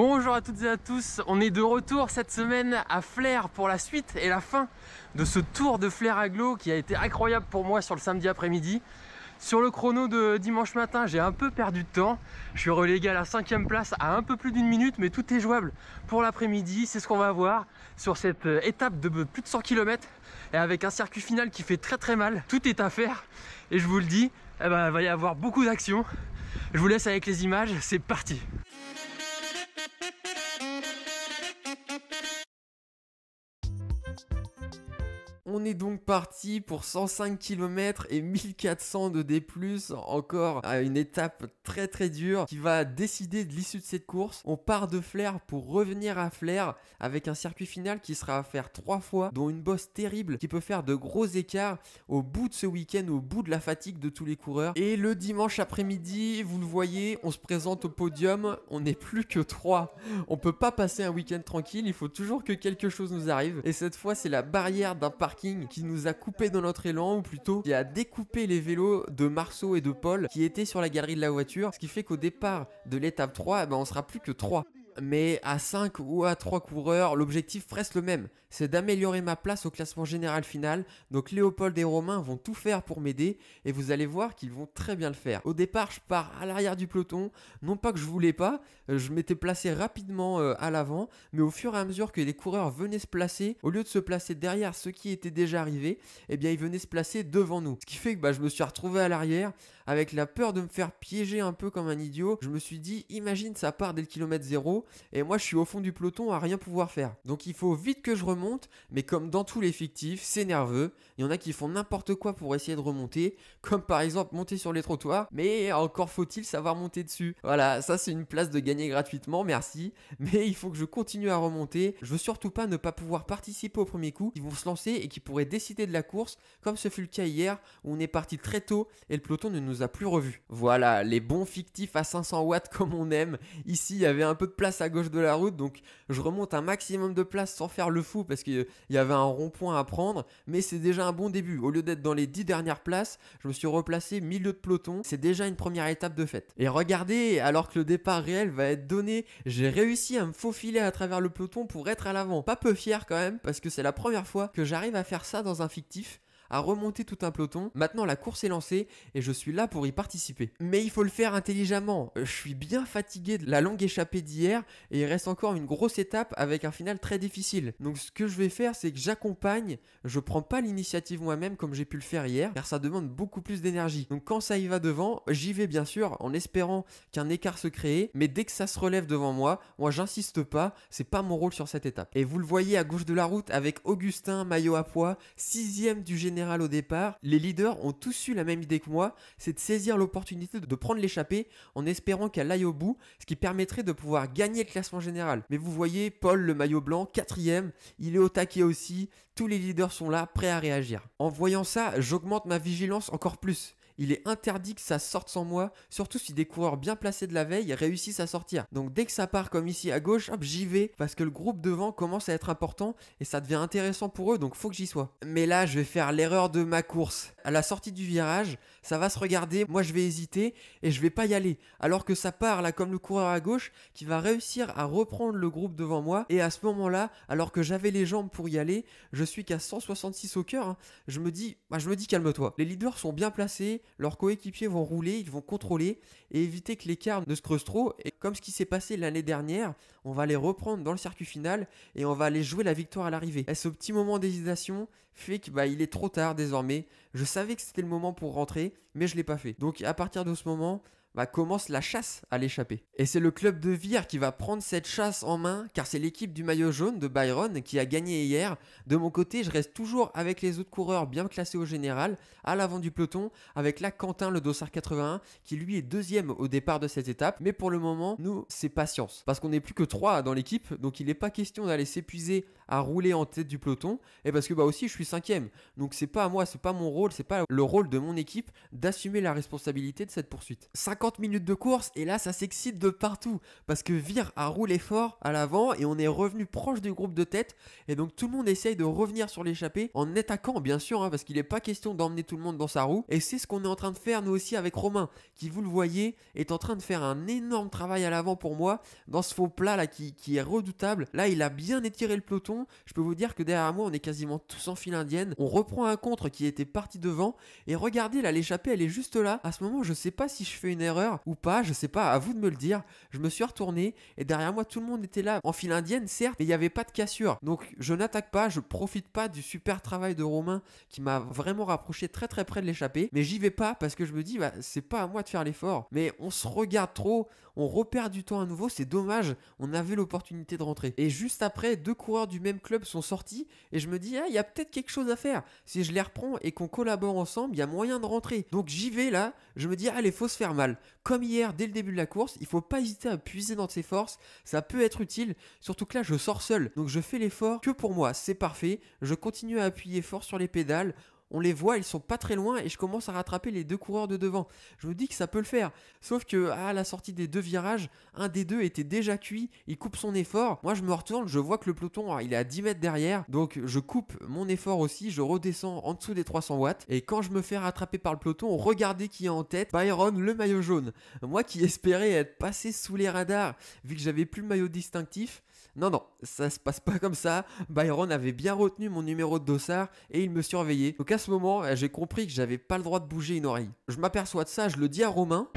Bonjour à toutes et à tous, on est de retour cette semaine à Flair pour la suite et la fin de ce tour de Flair Aglo qui a été incroyable pour moi sur le samedi après-midi. Sur le chrono de dimanche matin, j'ai un peu perdu de temps. Je suis relégué à la cinquième place à un peu plus d'une minute, mais tout est jouable pour l'après-midi. C'est ce qu'on va voir sur cette euh, étape de plus de 100 km et avec un circuit final qui fait très très mal. Tout est à faire et je vous le dis, eh ben, il va y avoir beaucoup d'action. Je vous laisse avec les images, c'est parti On est donc parti pour 105 km et 1400 de D+, encore à une étape très très dure qui va décider de l'issue de cette course. On part de Flair pour revenir à Flair avec un circuit final qui sera à faire trois fois, dont une bosse terrible qui peut faire de gros écarts au bout de ce week-end, au bout de la fatigue de tous les coureurs. Et le dimanche après-midi, vous le voyez, on se présente au podium, on n'est plus que trois. On peut pas passer un week-end tranquille, il faut toujours que quelque chose nous arrive. Et cette fois, c'est la barrière d'un parking qui nous a coupé dans notre élan, ou plutôt qui a découpé les vélos de Marceau et de Paul qui étaient sur la galerie de la voiture, ce qui fait qu'au départ de l'étape 3, eh ben, on sera plus que 3 mais à 5 ou à 3 coureurs, l'objectif reste le même, c'est d'améliorer ma place au classement général final, donc Léopold et Romain vont tout faire pour m'aider, et vous allez voir qu'ils vont très bien le faire. Au départ, je pars à l'arrière du peloton, non pas que je voulais pas, euh, je m'étais placé rapidement euh, à l'avant, mais au fur et à mesure que les coureurs venaient se placer, au lieu de se placer derrière ceux qui étaient déjà arrivés, eh bien ils venaient se placer devant nous. Ce qui fait que bah, je me suis retrouvé à l'arrière, avec la peur de me faire piéger un peu comme un idiot, je me suis dit, imagine ça part dès le kilomètre zéro, et moi je suis au fond du peloton à rien pouvoir faire. Donc il faut vite que je remonte, mais comme dans tous les fictifs, c'est nerveux, il y en a qui font n'importe quoi pour essayer de remonter, comme par exemple monter sur les trottoirs, mais encore faut-il savoir monter dessus. Voilà, ça c'est une place de gagner gratuitement, merci, mais il faut que je continue à remonter, je veux surtout pas ne pas pouvoir participer au premier coup, qui vont se lancer et qui pourraient décider de la course, comme ce fut le cas hier, où on est parti très tôt et le peloton ne nous a plus revu Voilà, les bons fictifs à 500 watts comme on aime. Ici, il y avait un peu de place à gauche de la route, donc je remonte un maximum de place sans faire le fou parce qu'il y avait un rond-point à prendre, mais c'est déjà un bon début. Au lieu d'être dans les dix dernières places, je me suis replacé milieu de peloton. C'est déjà une première étape de fête. Et regardez, alors que le départ réel va être donné, j'ai réussi à me faufiler à travers le peloton pour être à l'avant. Pas peu fier quand même, parce que c'est la première fois que j'arrive à faire ça dans un fictif à remonter tout un peloton. Maintenant, la course est lancée et je suis là pour y participer. Mais il faut le faire intelligemment. Euh, je suis bien fatigué de la longue échappée d'hier et il reste encore une grosse étape avec un final très difficile. Donc, ce que je vais faire, c'est que j'accompagne. Je prends pas l'initiative moi-même comme j'ai pu le faire hier, car ça demande beaucoup plus d'énergie. Donc, quand ça y va devant, j'y vais bien sûr en espérant qu'un écart se crée. Mais dès que ça se relève devant moi, moi, j'insiste pas. C'est pas mon rôle sur cette étape. Et vous le voyez à gauche de la route avec Augustin Maillot à poids, sixième du général au départ, les leaders ont tous eu la même idée que moi, c'est de saisir l'opportunité de prendre l'échappée en espérant qu'elle aille au bout, ce qui permettrait de pouvoir gagner le classement général. Mais vous voyez, Paul, le maillot blanc, quatrième, il est au taquet aussi, tous les leaders sont là, prêts à réagir. En voyant ça, j'augmente ma vigilance encore plus il est interdit que ça sorte sans moi, surtout si des coureurs bien placés de la veille réussissent à sortir. Donc dès que ça part comme ici à gauche, hop, j'y vais, parce que le groupe devant commence à être important et ça devient intéressant pour eux, donc faut que j'y sois. Mais là, je vais faire l'erreur de ma course. À la sortie du virage, ça va se regarder, moi je vais hésiter et je vais pas y aller. Alors que ça part là comme le coureur à gauche qui va réussir à reprendre le groupe devant moi et à ce moment-là, alors que j'avais les jambes pour y aller, je suis qu'à 166 au cœur, hein, je me dis, bah, je me dis calme-toi. Les leaders sont bien placés, leurs coéquipiers vont rouler, ils vont contrôler et éviter que l'écart ne se creuse trop. Et comme ce qui s'est passé l'année dernière, on va les reprendre dans le circuit final et on va aller jouer la victoire à l'arrivée. Et ce petit moment d'hésitation fait que bah, il est trop tard désormais. Je savais que c'était le moment pour rentrer, mais je l'ai pas fait. Donc à partir de ce moment, commence la chasse à l'échappée. Et c'est le club de Vire qui va prendre cette chasse en main, car c'est l'équipe du maillot jaune de Byron qui a gagné hier. De mon côté, je reste toujours avec les autres coureurs bien classés au général, à l'avant du peloton, avec là Quentin le dossard 81, qui lui est deuxième au départ de cette étape. Mais pour le moment, nous, c'est patience, parce qu'on n'est plus que trois dans l'équipe, donc il n'est pas question d'aller s'épuiser à rouler en tête du peloton et parce que bah aussi je suis cinquième. Donc c'est pas à moi, c'est pas mon rôle, c'est pas le rôle de mon équipe d'assumer la responsabilité de cette poursuite. 50 minutes de course et là ça s'excite de partout parce que Vire a roulé fort à l'avant et on est revenu proche du groupe de tête et donc tout le monde essaye de revenir sur l'échappée en attaquant bien sûr hein, parce qu'il n'est pas question d'emmener tout le monde dans sa roue et c'est ce qu'on est en train de faire nous aussi avec Romain qui vous le voyez est en train de faire un énorme travail à l'avant pour moi dans ce faux plat là qui est redoutable. Là il a bien étiré le peloton je peux vous dire que derrière moi, on est quasiment tous en file indienne. On reprend un contre qui était parti devant. Et regardez là, l'échappée, elle est juste là. À ce moment, je sais pas si je fais une erreur ou pas. Je sais pas, à vous de me le dire. Je me suis retourné et derrière moi, tout le monde était là en file indienne, certes, mais il n'y avait pas de cassure. Donc, je n'attaque pas, je profite pas du super travail de Romain qui m'a vraiment rapproché très très près de l'échappée. Mais j'y vais pas parce que je me dis, bah, c'est pas à moi de faire l'effort. Mais on se regarde trop, on repère du temps à nouveau, c'est dommage, on avait l'opportunité de rentrer. Et juste après, deux coureurs du même club sont sortis et je me dis, ah, il y a peut-être quelque chose à faire. Si je les reprends et qu'on collabore ensemble, il y a moyen de rentrer. Donc j'y vais là, je me dis, allez, faut se faire mal. Comme hier, dès le début de la course, il faut pas hésiter à puiser dans ses forces, ça peut être utile, surtout que là, je sors seul. Donc je fais l'effort que pour moi, c'est parfait, je continue à appuyer fort sur les pédales on les voit, ils sont pas très loin et je commence à rattraper les deux coureurs de devant. Je me dis que ça peut le faire. Sauf que à la sortie des deux virages, un des deux était déjà cuit, il coupe son effort. Moi je me retourne, je vois que le peloton ah, il est à 10 mètres derrière, donc je coupe mon effort aussi, je redescends en dessous des 300 watts et quand je me fais rattraper par le peloton, regardez qui est en tête, Byron le maillot jaune. Moi qui espérais être passé sous les radars vu que j'avais plus le maillot distinctif. Non non, ça se passe pas comme ça. Byron avait bien retenu mon numéro de dossard et il me surveillait ce moment, eh, j'ai compris que j'avais pas le droit de bouger une oreille. Je m'aperçois de ça, je le dis à Romain.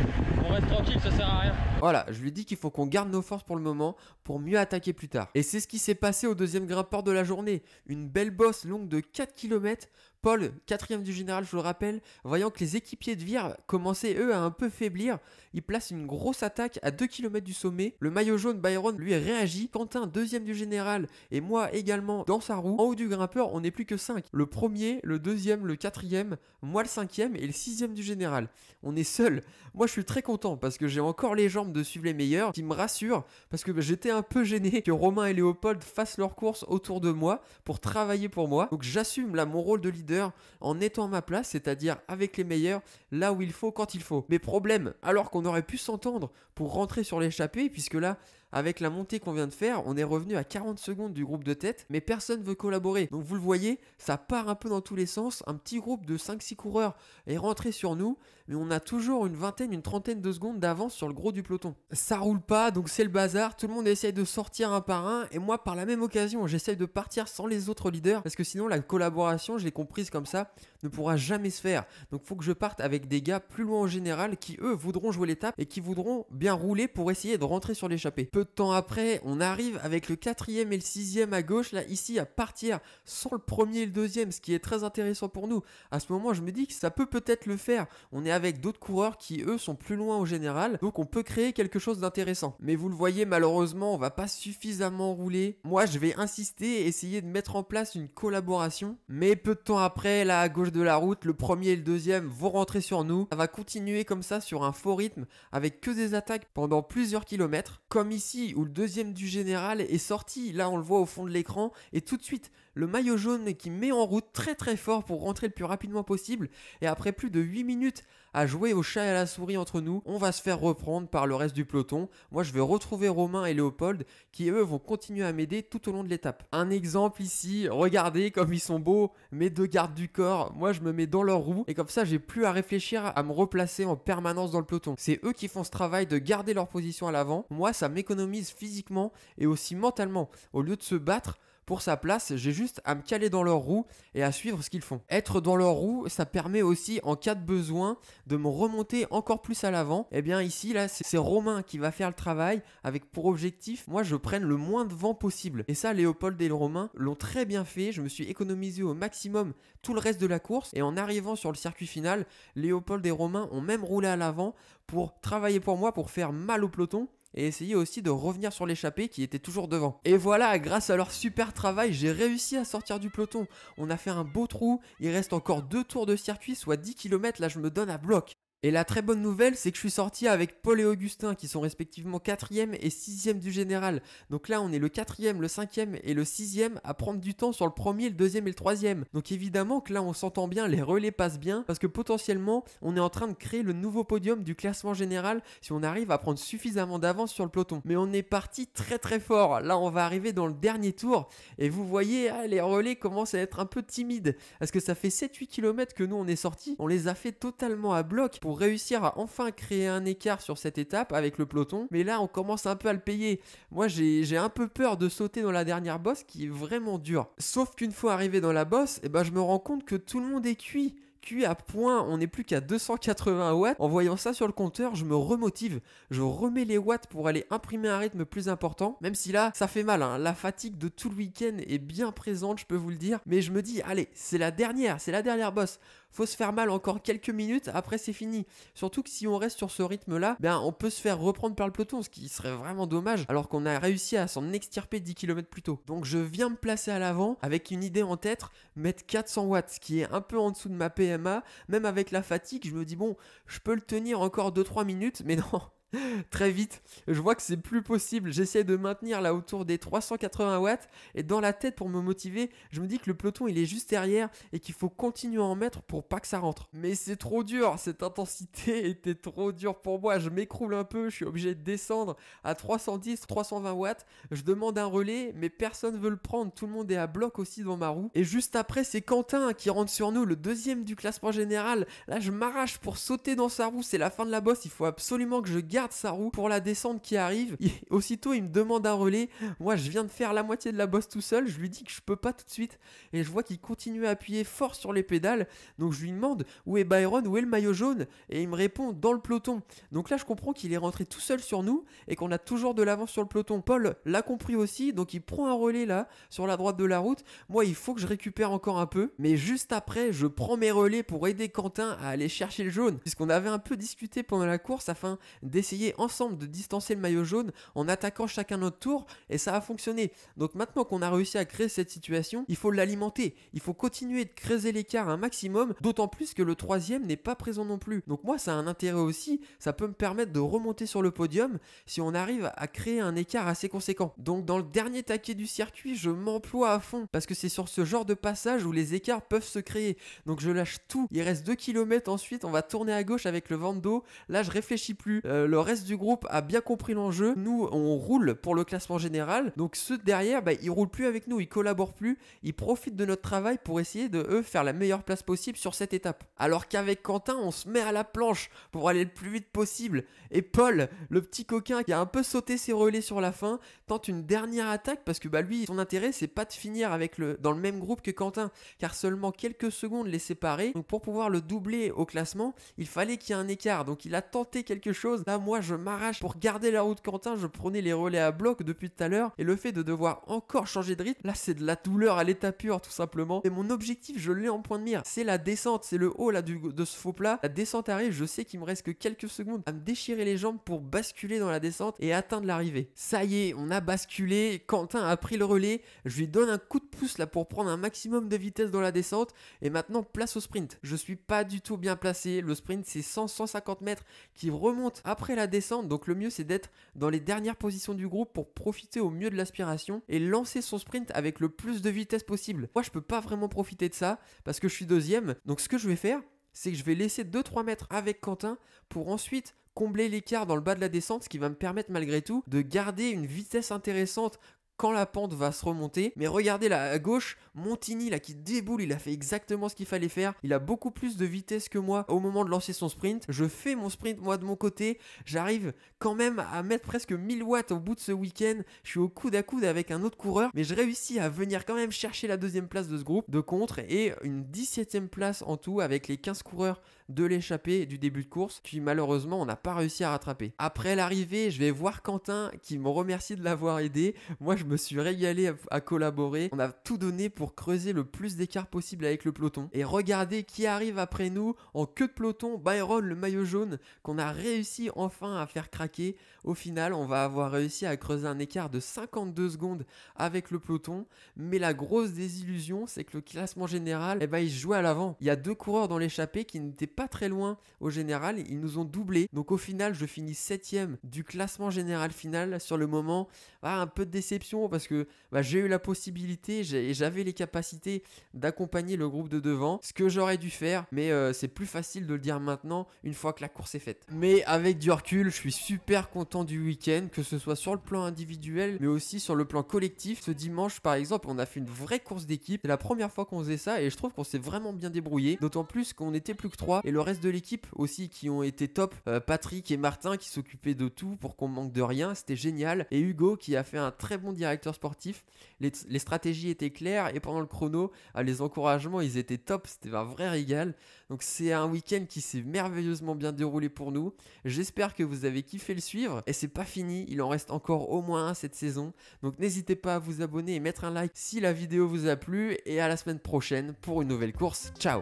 On reste tranquille, ça sert à rien. Voilà, je lui dis qu'il faut qu'on garde nos forces pour le moment pour mieux attaquer plus tard. Et c'est ce qui s'est passé au deuxième grimpeur de la journée. Une belle bosse longue de 4 km. Paul, quatrième du général, je le rappelle, voyant que les équipiers de Vire commençaient eux à un peu faiblir, il place une grosse attaque à 2 km du sommet. Le maillot jaune Byron lui réagit. Quentin, deuxième du général, et moi également dans sa roue. En haut du grimpeur, on n'est plus que 5. Le premier, le deuxième, le quatrième, moi le cinquième et le sixième du général. On est seul. Moi je suis très content parce que j'ai encore les jambes de suivre les meilleurs, qui me rassure parce que j'étais un peu gêné que Romain et Léopold fassent leur course autour de moi pour travailler pour moi. Donc j'assume là mon rôle de leader en étant à ma place, c'est-à-dire avec les meilleurs, là où il faut, quand il faut. Mais problème, alors qu'on on aurait pu s'entendre rentrer sur l'échappée, puisque là, avec la montée qu'on vient de faire, on est revenu à 40 secondes du groupe de tête, mais personne veut collaborer. Donc vous le voyez, ça part un peu dans tous les sens. Un petit groupe de 5-6 coureurs est rentré sur nous, mais on a toujours une vingtaine, une trentaine de secondes d'avance sur le gros du peloton. Ça roule pas, donc c'est le bazar. Tout le monde essaye de sortir un par un, et moi, par la même occasion, j'essaye de partir sans les autres leaders, parce que sinon la collaboration, je l'ai comprise comme ça, ne pourra jamais se faire. Donc faut que je parte avec des gars plus loin en général qui eux voudront jouer l'étape et qui voudront bien rouler pour essayer de rentrer sur l'échappée. Peu de temps après, on arrive avec le quatrième et le sixième à gauche, là, ici, à partir sans le premier et le deuxième, ce qui est très intéressant pour nous. À ce moment, je me dis que ça peut peut-être le faire. On est avec d'autres coureurs qui, eux, sont plus loin au général, donc on peut créer quelque chose d'intéressant. Mais vous le voyez, malheureusement, on va pas suffisamment rouler. Moi, je vais insister, et essayer de mettre en place une collaboration. Mais peu de temps après, là, à gauche de la route, le premier et le deuxième vont rentrer sur nous. Ça va continuer comme ça sur un faux rythme, avec que des attaques pendant plusieurs kilomètres, comme ici où le deuxième du général est sorti, là on le voit au fond de l'écran, et tout de suite le maillot jaune qui met en route très très fort pour rentrer le plus rapidement possible, et après plus de 8 minutes à jouer au chat et à la souris entre nous, on va se faire reprendre par le reste du peloton. Moi je vais retrouver Romain et Léopold qui eux vont continuer à m'aider tout au long de l'étape. Un exemple ici, regardez comme ils sont beaux, mes deux gardes du corps, moi je me mets dans leur roue et comme ça j'ai plus à réfléchir à me replacer en permanence dans le peloton. C'est eux qui font ce travail de garder leur position à l'avant, moi ça m'économise physiquement et aussi mentalement. Au lieu de se battre, pour sa place, j'ai juste à me caler dans leur roue et à suivre ce qu'ils font. Être dans leur roue, ça permet aussi, en cas de besoin, de me remonter encore plus à l'avant. Et eh bien ici, là, c'est Romain qui va faire le travail avec pour objectif, moi, je prenne le moins de vent possible. Et ça, Léopold et le Romain l'ont très bien fait. Je me suis économisé au maximum tout le reste de la course. Et en arrivant sur le circuit final, Léopold et Romain ont même roulé à l'avant pour travailler pour moi, pour faire mal au peloton et essayer aussi de revenir sur l'échappée qui était toujours devant. Et voilà, grâce à leur super travail, j'ai réussi à sortir du peloton. On a fait un beau trou, il reste encore deux tours de circuit, soit 10 km, là je me donne à bloc. Et la très bonne nouvelle, c'est que je suis sorti avec Paul et Augustin, qui sont respectivement 4e et 6e du général. Donc là, on est le 4e, le 5e et le 6e à prendre du temps sur le 1er, le 2 deuxième et le 3 troisième. Donc évidemment que là, on s'entend bien, les relais passent bien, parce que potentiellement, on est en train de créer le nouveau podium du classement général si on arrive à prendre suffisamment d'avance sur le peloton. Mais on est parti très très fort. Là, on va arriver dans le dernier tour, et vous voyez, ah, les relais commencent à être un peu timides, parce que ça fait 7-8 km que nous, on est sortis. On les a fait totalement à bloc réussir à enfin créer un écart sur cette étape avec le peloton. Mais là, on commence un peu à le payer. Moi, j'ai un peu peur de sauter dans la dernière bosse qui est vraiment dure. Sauf qu'une fois arrivé dans la bosse, eh ben, je me rends compte que tout le monde est cuit cuit à point, on n'est plus qu'à 280 watts. En voyant ça sur le compteur, je me remotive, je remets les watts pour aller imprimer un rythme plus important, même si là, ça fait mal, hein. la fatigue de tout le week-end est bien présente, je peux vous le dire, mais je me dis, allez, c'est la dernière, c'est la dernière bosse, faut se faire mal encore quelques minutes, après c'est fini. Surtout que si on reste sur ce rythme-là, ben, on peut se faire reprendre par le peloton, ce qui serait vraiment dommage, alors qu'on a réussi à s'en extirper 10 km plus tôt. Donc je viens me placer à l'avant avec une idée en tête, mettre 400 watts, ce qui est un peu en dessous de ma PMA, même avec la fatigue, je me dis bon, je peux le tenir encore 2-3 minutes, mais non, très vite. Je vois que c'est plus possible. J'essaie de maintenir là autour des 380 watts et dans la tête pour me motiver, je me dis que le peloton il est juste derrière et qu'il faut continuer à en mettre pour pas que ça rentre. Mais c'est trop dur, cette intensité était trop dure pour moi. Je m'écroule un peu, je suis obligé de descendre à 310, 320 watts. Je demande un relais, mais personne veut le prendre. Tout le monde est à bloc aussi dans ma roue. Et juste après, c'est Quentin qui rentre sur nous, le deuxième du classement général. Là, je m'arrache pour sauter dans sa roue. C'est la fin de la bosse. Il faut absolument que je garde sa roue pour la descente qui arrive. aussitôt, il me demande un relais. Moi, je viens de faire la moitié de la bosse tout seul. Je lui dis que je peux pas tout de suite. Et je vois qu'il continue à appuyer fort sur les pédales. Donc, je lui demande où est Byron, où est le maillot jaune. Et il me répond dans le peloton. Donc là, je comprends qu'il est rentré tout seul sur nous et qu'on a toujours de l'avance sur le peloton. Paul l'a compris aussi. Donc, il prend un relais là, sur la droite de la route. Moi, il faut que je récupère encore un peu. Mais juste après, je prends mes relais pour aider Quentin à aller chercher le jaune. Puisqu'on avait un peu discuté pendant la course afin d'essayer ensemble de distancer le maillot jaune en attaquant chacun notre tour et ça a fonctionné. Donc maintenant qu'on a réussi à créer cette situation, il faut l'alimenter. Il faut continuer de creuser l'écart un maximum, d'autant plus que le troisième n'est pas présent non plus. Donc moi, ça a un intérêt aussi. Ça peut me permettre de remonter sur le podium si on arrive à créer un écart assez conséquent. Donc dans le dernier taquet du circuit, je m'emploie à fond parce que c'est sur ce genre de passage où les écarts peuvent se créer. Donc je lâche tout. Il reste 2 km ensuite, on va tourner à gauche avec le vent d'eau. Là, je réfléchis plus. Euh, reste du groupe a bien compris l'enjeu. Nous, on roule pour le classement général. Donc ceux derrière, bah, ils roulent plus avec nous, ils collaborent plus, ils profitent de notre travail pour essayer de eux faire la meilleure place possible sur cette étape. Alors qu'avec Quentin, on se met à la planche pour aller le plus vite possible. Et Paul, le petit coquin qui a un peu sauté ses relais sur la fin, tente une dernière attaque parce que bah lui, son intérêt, c'est pas de finir avec le dans le même groupe que Quentin, car seulement quelques secondes les séparaient. Donc pour pouvoir le doubler au classement, il fallait qu'il y ait un écart. Donc il a tenté quelque chose. Là, moi je m'arrache pour garder la route Quentin, je prenais les relais à bloc depuis tout à l'heure, et le fait de devoir encore changer de rythme, là c'est de la douleur à l'état pur tout simplement. Et mon objectif, je l'ai en point de mire, c'est la descente, c'est le haut là du, de ce faux plat. La descente arrive, je sais qu'il me reste que quelques secondes à me déchirer les jambes pour basculer dans la descente et atteindre l'arrivée. Ça y est, on a basculé, Quentin a pris le relais, je lui donne un coup de pouce là pour prendre un maximum de vitesse dans la descente, et maintenant place au sprint. Je suis pas du tout bien placé, le sprint c'est 100-150 mètres qui remonte après la descente donc le mieux c'est d'être dans les dernières positions du groupe pour profiter au mieux de l'aspiration et lancer son sprint avec le plus de vitesse possible. Moi je peux pas vraiment profiter de ça parce que je suis deuxième, donc ce que je vais faire c'est que je vais laisser 2-3 mètres avec Quentin pour ensuite combler l'écart dans le bas de la descente, ce qui va me permettre malgré tout de garder une vitesse intéressante quand la pente va se remonter. Mais regardez là à gauche, Montini là qui déboule, il a fait exactement ce qu'il fallait faire. Il a beaucoup plus de vitesse que moi au moment de lancer son sprint. Je fais mon sprint moi de mon côté. J'arrive quand même à mettre presque 1000 watts au bout de ce week-end. Je suis au coude à coude avec un autre coureur, mais je réussis à venir quand même chercher la deuxième place de ce groupe de contre et une 17ème place en tout avec les 15 coureurs de l'échappée du début de course, puis malheureusement on n'a pas réussi à rattraper. Après l'arrivée, je vais voir Quentin qui me remercie de l'avoir aidé. Moi, je me suis régalé à, collaborer. On a tout donné pour creuser le plus d'écart possible avec le peloton. Et regardez qui arrive après nous en queue de peloton, Byron le maillot jaune, qu'on a réussi enfin à faire craquer. Au final, on va avoir réussi à creuser un écart de 52 secondes avec le peloton. Mais la grosse désillusion, c'est que le classement général, eh ben, il se jouait à l'avant. Il y a deux coureurs dans l'échappée qui n'étaient pas très loin au général, ils nous ont doublé. Donc au final, je finis 7 du classement général final sur le moment. Ah, un peu de déception parce que bah, j'ai eu la possibilité et j'avais les capacités d'accompagner le groupe de devant, ce que j'aurais dû faire, mais euh, c'est plus facile de le dire maintenant une fois que la course est faite. Mais avec du recul, je suis super content du week-end, que ce soit sur le plan individuel, mais aussi sur le plan collectif. Ce dimanche, par exemple, on a fait une vraie course d'équipe. C'est la première fois qu'on faisait ça et je trouve qu'on s'est vraiment bien débrouillé, d'autant plus qu'on était plus que trois. et et le reste de l'équipe aussi qui ont été top. Euh, Patrick et Martin qui s'occupaient de tout pour qu'on manque de rien, c'était génial. Et Hugo qui a fait un très bon directeur sportif. Les, stratégies étaient claires et pendant le chrono, euh, les encouragements ils étaient top, c'était un vrai régal. Donc c'est un week-end qui s'est merveilleusement bien déroulé pour nous. J'espère que vous avez kiffé le suivre et c'est pas fini, il en reste encore au moins un cette saison. Donc n'hésitez pas à vous abonner et mettre un like si la vidéo vous a plu et à la semaine prochaine pour une nouvelle course. Ciao